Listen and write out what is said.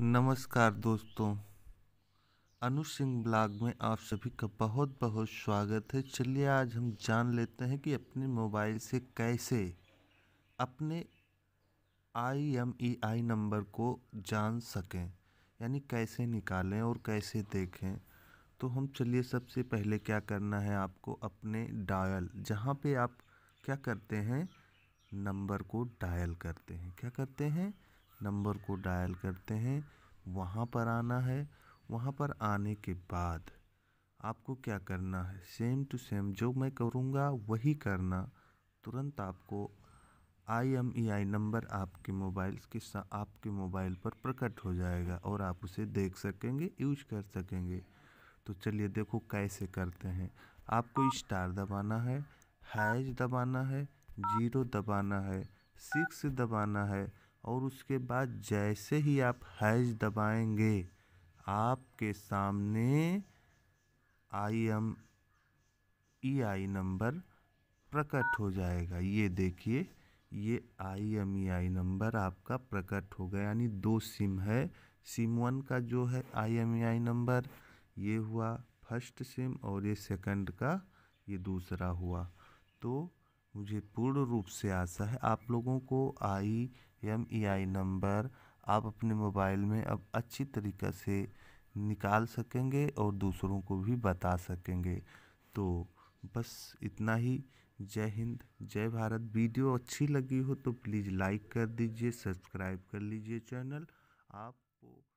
नमस्कार दोस्तों अनु सिंह ब्लॉग में आप सभी का बहुत बहुत स्वागत है चलिए आज हम जान लेते हैं कि अपने मोबाइल से कैसे अपने आई एम ई आई नंबर को जान सकें यानी कैसे निकालें और कैसे देखें तो हम चलिए सबसे पहले क्या करना है आपको अपने डायल जहाँ पे आप क्या करते हैं नंबर को डायल करते हैं क्या करते हैं नंबर को डायल करते हैं वहाँ पर आना है वहाँ पर आने के बाद आपको क्या करना है सेम टू सेम जो मैं करूँगा वही करना तुरंत आपको I M E I number आपके मोबाइल के साथ आपके मोबाइल पर प्रकट हो जाएगा और आप उसे देख सकेंगे यूज कर सकेंगे तो चलिए देखो कैसे करते हैं आपको स्टार दबाना है हैज दबाना है जीरो दबाना है सिक्स दबाना है और उसके बाद जैसे ही आप हैज दबाएंगे आपके सामने आई एम ई आई नंबर प्रकट हो जाएगा ये देखिए ये आई एम ई आई नंबर आपका प्रकट हो गया यानी दो सिम है सिम वन का जो है आई एम ई आई नंबर ये हुआ फर्स्ट सिम और ये सेकंड का ये दूसरा हुआ तो मुझे पूर्ण रूप से आशा है आप लोगों को आई एम ई आई नंबर आप अपने मोबाइल में अब अच्छी तरीक़े से निकाल सकेंगे और दूसरों को भी बता सकेंगे तो बस इतना ही जय हिंद जय भारत वीडियो अच्छी लगी हो तो प्लीज़ लाइक कर दीजिए सब्सक्राइब कर लीजिए चैनल आप